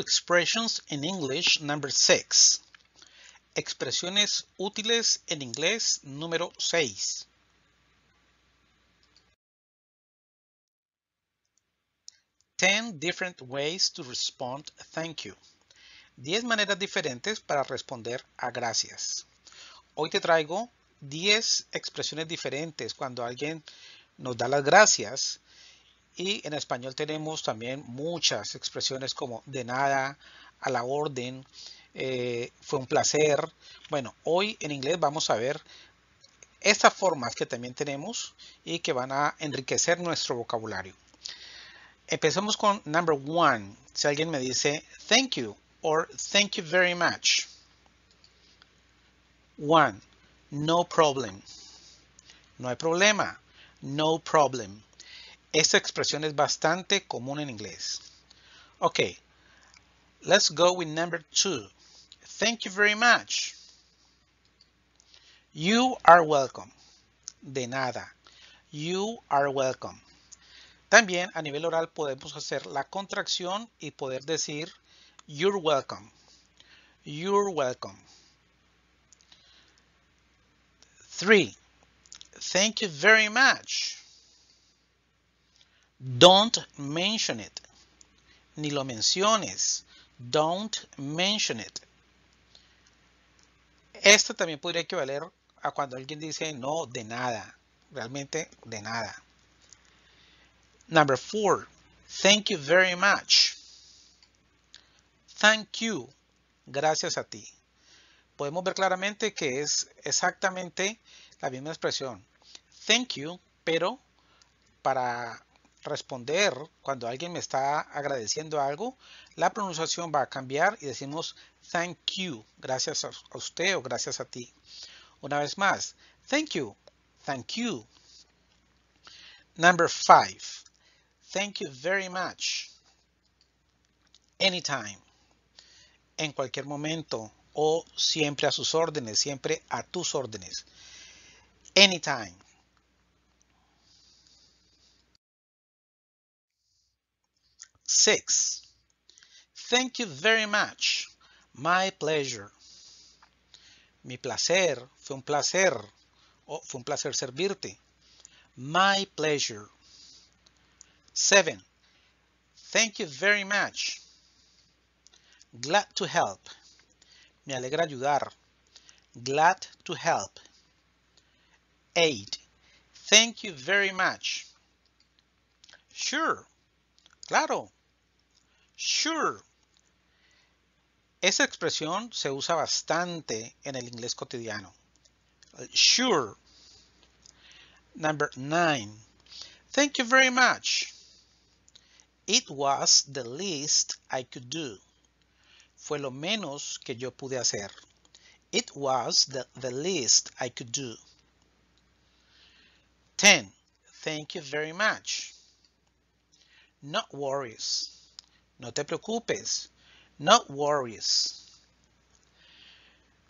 expressions in English number 6. Expresiones útiles en inglés número 6. Ten different ways to respond thank you. 10 maneras diferentes para responder a gracias. Hoy te traigo 10 expresiones diferentes cuando alguien nos da las gracias y en español tenemos también muchas expresiones como de nada, a la orden, eh, fue un placer. Bueno, hoy en inglés vamos a ver estas formas que también tenemos y que van a enriquecer nuestro vocabulario. Empezamos con number one. Si alguien me dice thank you or thank you very much. One, no problem. No hay problema. No problem. Esta expresión es bastante común en inglés. Okay, let's go with number two. Thank you very much. You are welcome. De nada. You are welcome. También a nivel oral podemos hacer la contracción y poder decir You're welcome. You're welcome. Three. Thank you very much. Don't mention it. Ni lo menciones. Don't mention it. Esto también podría equivaler a cuando alguien dice no de nada. Realmente de nada. Number four. Thank you very much. Thank you. Gracias a ti. Podemos ver claramente que es exactamente la misma expresión. Thank you, pero para responder cuando alguien me está agradeciendo algo, la pronunciación va a cambiar y decimos thank you, gracias a usted o gracias a ti. Una vez más, thank you, thank you. Number five, thank you very much. Anytime, en cualquier momento o siempre a sus órdenes, siempre a tus órdenes. Anytime. 6. Thank you very much. My pleasure. Mi placer, fue un placer. Oh, fue un placer servirte. My pleasure. 7. Thank you very much. Glad to help. Me alegra ayudar. Glad to help. 8. Thank you very much. Sure. Claro. Sure. Esa expresión se usa bastante en el inglés cotidiano. Sure. Number nine. Thank you very much. It was the least I could do. Fue lo menos que yo pude hacer. It was the, least I could do. Ten Thank you very much. No worries. No te preocupes. No worries.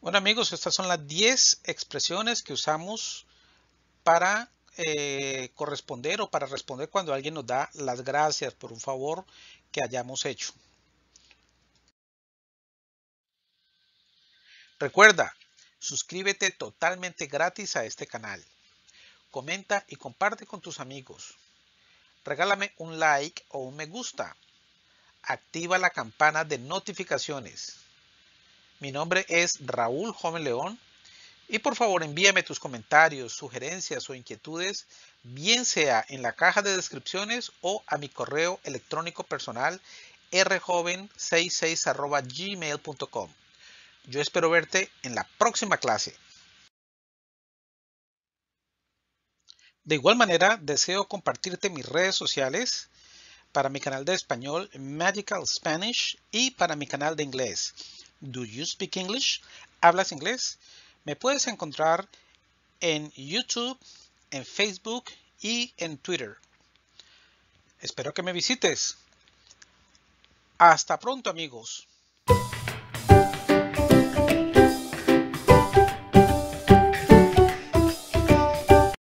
Bueno amigos, estas son las 10 expresiones que usamos para eh, corresponder o para responder cuando alguien nos da las gracias por un favor que hayamos hecho. Recuerda, suscríbete totalmente gratis a este canal. Comenta y comparte con tus amigos. Regálame un like o un me gusta activa la campana de notificaciones. Mi nombre es Raúl Joven León y por favor envíame tus comentarios, sugerencias o inquietudes, bien sea en la caja de descripciones o a mi correo electrónico personal rjoven66@gmail.com. Yo espero verte en la próxima clase. De igual manera, deseo compartirte mis redes sociales para mi canal de español Magical Spanish y para mi canal de inglés Do You Speak English? ¿Hablas inglés? Me puedes encontrar en YouTube, en Facebook y en Twitter. Espero que me visites. Hasta pronto amigos.